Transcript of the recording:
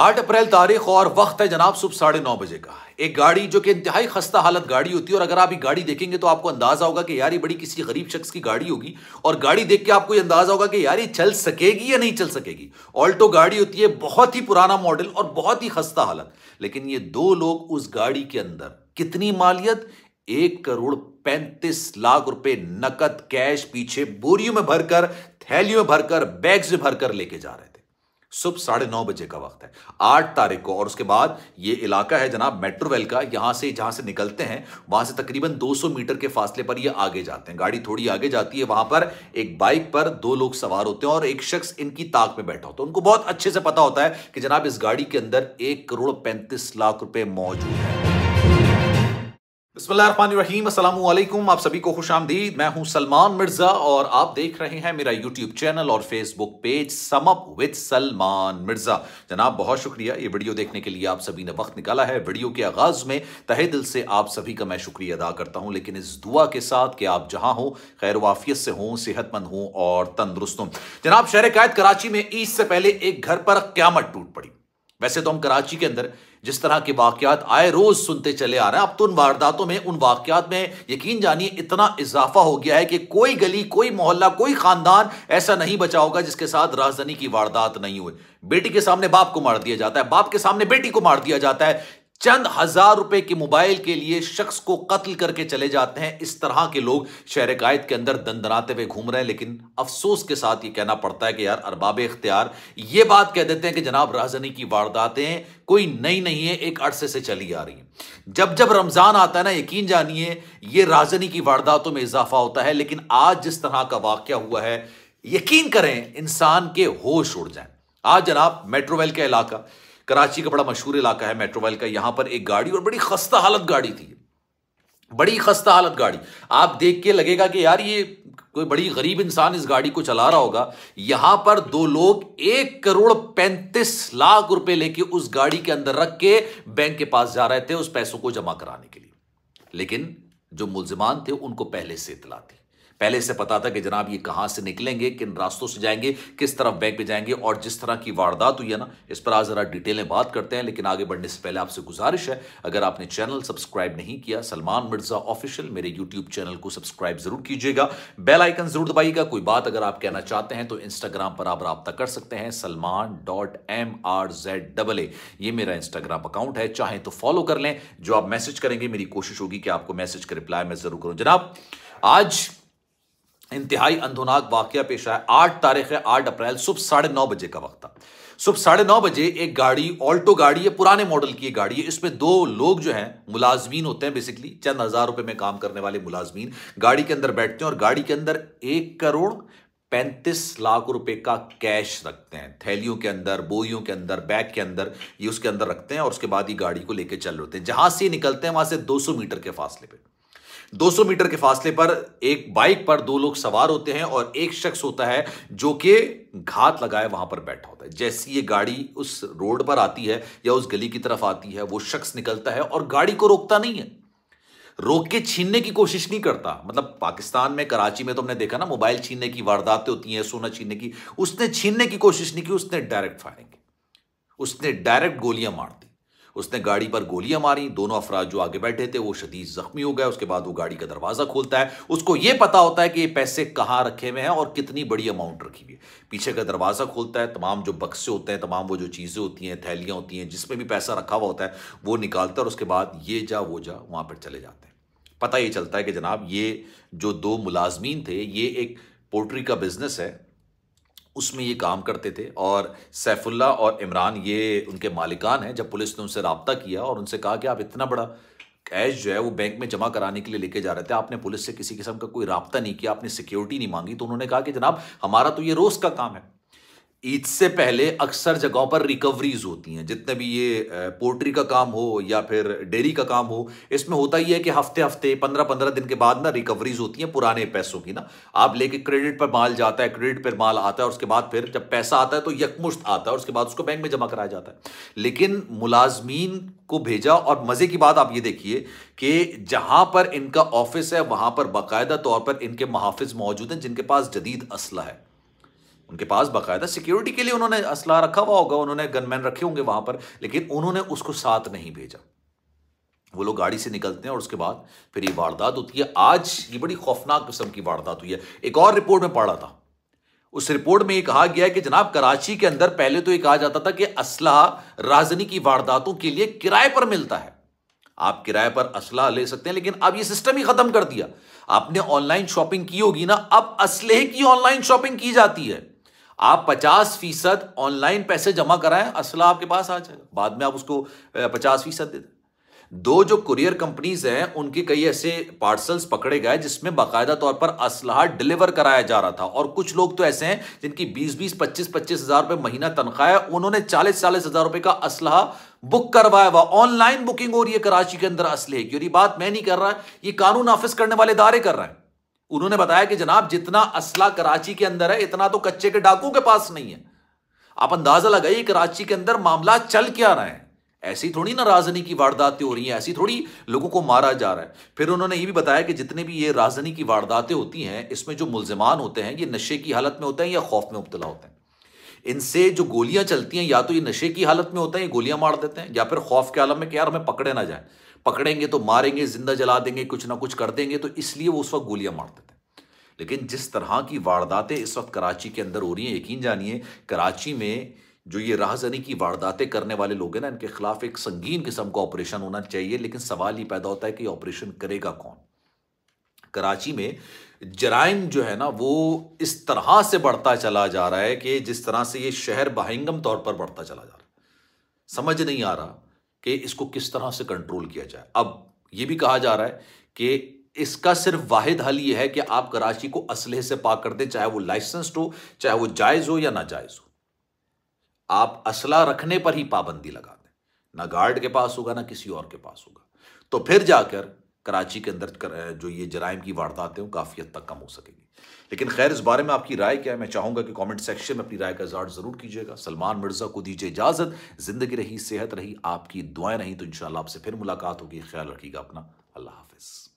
आठ अप्रैल तारीख और वक्त है जनाब सुबह साढ़े नौ बजे का एक गाड़ी जो कि इंतहाई खस्ता हालत गाड़ी होती है और अगर आप ये गाड़ी देखेंगे तो आपको अंदाजा होगा कि यार ये बड़ी किसी गरीब शख्स की गाड़ी होगी और गाड़ी देख के आपको ये अंदाजा होगा कि यार ये चल सकेगी या नहीं चल सकेगी ऑल्टो गाड़ी होती है बहुत ही पुराना मॉडल और बहुत ही खस्ता हालत लेकिन ये दो लोग उस गाड़ी के अंदर कितनी मालियत एक करोड़ पैंतीस लाख रुपए नकद कैश पीछे बोरियों में भरकर थैलियों में भरकर बैग्स में भरकर लेके जा रहे थे सुबह साढ़े नौ बजे का वक्त है आठ तारीख को और उसके बाद ये इलाका है जनाब मेट्रोवेल का यहाँ से जहाँ से निकलते हैं वहाँ से तकरीबन 200 मीटर के फासले पर ये आगे जाते हैं गाड़ी थोड़ी आगे जाती है वहाँ पर एक बाइक पर दो लोग सवार होते हैं और एक शख्स इनकी ताक में बैठा होता है उनको बहुत अच्छे से पता होता है कि जनाब इस गाड़ी के अंदर एक करोड़ पैंतीस लाख रुपए मौजूद है बसमीम आप सभी को खुश आमदीद मैं हूं सलमान मिर्जा और आप देख रहे हैं मेरा यूट्यूब चैनल और Facebook page sum up with Salman Mirza जनाब बहुत शुक्रिया ये वीडियो देखने के लिए आप सभी ने वक्त निकाला है वीडियो के आगाज में तहे दिल से आप सभी का मैं शुक्रिया अदा करता हूं लेकिन इस दुआ के साथ कि आप जहां हों खैर वाफियत से हों सेहतमंद हों और तंदुरुस्त हों जनाब शहर क़ैद कराची में ईद से पहले एक घर पर क्यामत टूट पड़ी वैसे तो हम कराची के अंदर जिस तरह के वाकयात आए रोज सुनते चले आ रहे हैं अब तो उन वारदातों में उन वाकयात में यकीन जानिए इतना इजाफा हो गया है कि कोई गली कोई मोहल्ला कोई खानदान ऐसा नहीं बचा होगा जिसके साथ राजधानी की वारदात नहीं हुई बेटी के सामने बाप को मार दिया जाता है बाप के सामने बेटी को मार दिया जाता है चंद हजार रुपए के मोबाइल के लिए शख्स को कत्ल करके चले जाते हैं इस तरह के लोग शहर कायद के अंदर दंदनाते हुए घूम रहे हैं लेकिन अफसोस के साथ ये कहना पड़ता है कि यार अरबाब इख्तियार ये बात कह देते हैं कि जनाब राजनी की वारदातें कोई नई नहीं है एक अरसे से चली आ रही है जब जब रमजान आता है ना यकीन जानिए यह राजनी की वारदातों में इजाफा होता है लेकिन आज जिस तरह का वाक्य हुआ है यकीन करें इंसान के होश उड़ जाए आज जनाब मेट्रोवेल का इलाका कराची का बड़ा मशहूर इलाका है मेट्रोवेल का यहां पर एक गाड़ी और बड़ी खस्ता हालत गाड़ी थी बड़ी खस्ता हालत गाड़ी आप देख के लगेगा कि यार ये कोई बड़ी गरीब इंसान इस गाड़ी को चला रहा होगा यहां पर दो लोग एक करोड़ पैंतीस लाख रुपए लेके उस गाड़ी के अंदर रख के बैंक के पास जा रहे थे उस पैसों को जमा कराने के लिए लेकिन जो मुलजमान थे उनको पहले से इतला थी पहले से पता था कि जनाब ये कहां से निकलेंगे किन रास्तों से जाएंगे किस तरफ बैंक में जाएंगे और जिस तरह की वारदात हुई है ना इस पर आज ज़रा डिटेल में बात करते हैं लेकिन आगे बढ़ने से पहले आपसे गुजारिश है अगर आपने चैनल सब्सक्राइब नहीं किया सलमान मिर्जा ऑफिशियल मेरे यूट्यूब चैनल को सब्सक्राइब जरूर कीजिएगा बेल आइकन जरूर दबाइएगा कोई बात अगर आप कहना चाहते हैं तो इंस्टाग्राम पर आप रब्ता कर सकते हैं Salman dot M R Z double A ये मेरा इंस्टाग्राम अकाउंट है चाहे तो फॉलो कर लें जो आप मैसेज करेंगे मेरी कोशिश होगी कि आपको मैसेज का रिप्लाई मैं जरूर करूं जनाब आज इंतहाई अंधोनाक वाक्य पेश आया आठ तारीख है आठ अप्रैल सुबह साढ़े नौ बजे का वक्त था सुबह साढ़े नौ बजे एक गाड़ी ऑल्टो गाड़ी है पुराने मॉडल की गाड़ी है इसमें दो लोग जो हैं मुलाजमीन होते हैं बेसिकली चंद हजार रुपए में काम करने वाले मुलाजमीन गाड़ी के अंदर बैठते हैं और गाड़ी के अंदर एक करोड़ पैंतीस लाख रुपए का कैश रखते हैं थैलियों के अंदर बोरियों के अंदर बैग के अंदर ये उसके अंदर रखते हैं और उसके बाद ये गाड़ी को लेकर चल रहे होते हैं जहां से निकलते हैं वहां से 200 मीटर के फासले पर 200 मीटर के फासले पर एक बाइक पर दो लोग सवार होते हैं और एक शख्स होता है जो कि घात लगाए वहां पर बैठा होता है जैसी ये गाड़ी उस रोड पर आती है या उस गली की तरफ आती है वो शख्स निकलता है और गाड़ी को रोकता नहीं है रोक के छीनने की कोशिश नहीं करता मतलब पाकिस्तान में कराची में तो हमने देखा ना मोबाइल छीनने की वारदातें होती हैं सोना छीनने की उसने छीनने की कोशिश नहीं की उसने डायरेक्ट फायरिंग की उसने डायरेक्ट गोलियां मार दी उसने गाड़ी पर गोलियां मारी दोनों अफराज जो आगे बैठे थे वो शदीद जख्मी हो गए उसके बाद वो गाड़ी का दरवाजा खोलता है उसको ये पता होता है कि ये पैसे कहाँ रखे हुए हैं और कितनी बड़ी अमाउंट रखी हुई है पीछे का दरवाजा खोलता है तमाम जो बक्से होते हैं तमाम वो जो चीज़ें होती हैं थैलियाँ होती हैं जिसमें भी पैसा रखा हुआ होता है वो निकालता है और उसके बाद ये जा वो जा वहाँ पर चले जाते हैं पता ये चलता है कि जनाब ये जो दो मुलाजमीन थे ये एक पोल्ट्री का बिजनेस है उसमें ये काम करते थे और सैफुल्ला और इमरान ये उनके मालिकान हैं जब पुलिस ने उनसे रबता किया और उनसे कहा कि आप इतना बड़ा कैश जो है वो बैंक में जमा कराने के लिए लेके जा रहे थे आपने पुलिस से किसी किस्म का कोई रबता नहीं किया आपने सिक्योरिटी नहीं मांगी तो उन्होंने कहा कि जनाब हमारा तो ये रोज़ का काम है ईद से पहले अक्सर जगहों पर रिकवरीज होती हैं जितने भी ये पोल्ट्री का काम हो या फिर डेयरी का काम हो इसमें होता ही है कि हफ्ते हफ्ते पंद्रह पंद्रह दिन के बाद ना रिकवरीज होती हैं पुराने पैसों की ना आप लेके क्रेडिट पर माल जाता है क्रेडिट पर माल आता है और उसके बाद फिर जब पैसा आता है तो यकमुश्त आता है और उसके बाद उसको बैंक में जमा कराया जाता है लेकिन मुलाजमीन को भेजा और मजे की बात आप ये देखिए कि जहां पर इनका ऑफिस है वहां पर बाकायदा तौर पर इनके महाफिज मौजूद हैं जिनके पास जदीद असला है उनके पास बाकायदा सिक्योरिटी के लिए उन्होंने असला रखा हुआ होगा उन्होंने गनमैन रखे होंगे वहां पर लेकिन उन्होंने उसको साथ नहीं भेजा वो लोग गाड़ी से निकलते हैं और उसके बाद फिर ये वारदात होती है आज ये बड़ी खौफनाक किस्म की वारदात हुई है एक और रिपोर्ट में पढ़ा था उस रिपोर्ट में ये कहा गया है कि जनाब कराची के अंदर पहले तो ये कहा जाता था कि असलाह राजनी की वारदातों के लिए किराए पर मिलता है आप किराए पर असलाह ले सकते हैं लेकिन अब ये सिस्टम ही खत्म कर दिया आपने ऑनलाइन शॉपिंग की होगी ना अब असलहे की ऑनलाइन शॉपिंग की जाती है आप पचास फीसद ऑनलाइन पैसे जमा कराएं असला आपके पास आ जाएगा बाद में आप उसको पचास फीसद दे दें दो जो कुरियर कंपनीज हैं उनके कई ऐसे पार्सल्स पकड़े गए जिसमें बाकायदा तौर पर असलाह डिलीवर कराया जा रहा था और कुछ लोग तो ऐसे हैं जिनकी 20 20 25 पच्चीस हजार रुपये महीना तनख्वाह है उन्होंने 40 चालीस हजार रुपये का असलाह बुक करवाया हुआ ऑनलाइन बुकिंग हो रही है कराची के अंदर असले की और ये बात मैं नहीं कर रहा ये कानून नाफिज करने वाले दायरे कर रहे हैं उन्होंने बताया कि जनाब जितना असला कराची के अंदर है इतना तो कच्चे के डाकू के पास नहीं है आप अंदाजा लगाइए कराची के अंदर मामला चल क्या रहा है ऐसी थोड़ी ना राजनी की वारदातें हो रही हैं ऐसी थोड़ी लोगों को मारा जा रहा है फिर उन्होंने ये भी बताया कि जितने भी ये राजनी की वारदातें होती हैं इसमें जो मुलजमान होते हैं ये नशे की हालत में होते हैं या खौफ में मुबतला होते हैं इनसे जो गोलियां चलती हैं या तो ये नशे की हालत में होते हैं ये गोलियां मार देते हैं या फिर खौफ के आलम में कि यार हमें पकड़े ना जाए पकड़ेंगे तो मारेंगे जिंदा जला देंगे कुछ ना कुछ कर देंगे तो इसलिए वो उस वक्त गोलियां मारते थे लेकिन जिस तरह की वारदातें इस वक्त कराची के अंदर हो रही हैं यकीन जानिए कराची में जो ये राहजनी की वारदातें करने वाले लोग हैं ना इनके खिलाफ एक संगीन किस्म का ऑपरेशन होना चाहिए लेकिन सवाल ये पैदा होता है कि ऑपरेशन करेगा कौन कराची में जराइम जो है ना वो इस तरह से बढ़ता चला जा रहा है कि जिस तरह से ये शहर बाहिंगम तौर पर बढ़ता चला जा रहा है समझ नहीं आ रहा कि इसको किस तरह से कंट्रोल किया जाए अब यह भी कहा जा रहा है कि इसका सिर्फ वाहिद हल यह है कि आप कराची को असलहे से पाक कर दें चाहे वो लाइसेंस्ड हो चाहे वो जायज़ हो या नाजायज़ हो आप असला रखने पर ही पाबंदी लगा दें ना गार्ड के पास होगा ना किसी और के पास होगा तो फिर जाकर कराची के अंदर कर, जो ये जराइम की वारदातें हैं काफ़ी हद तक कम हो सकेंगी लेकिन खैर इस बारे में आपकी राय क्या है मैं चाहूँगा कि कमेंट सेक्शन में अपनी राय का इजहार ज़रूर कीजिएगा सलमान मिर्ज़ा को दीजिए इजाज़त ज़िंदगी रही सेहत रही आपकी दुआएं रहीं तो इन आपसे फिर मुलाकात होगी ख्याल रखिएगा अपना अल्लाह हाफिज़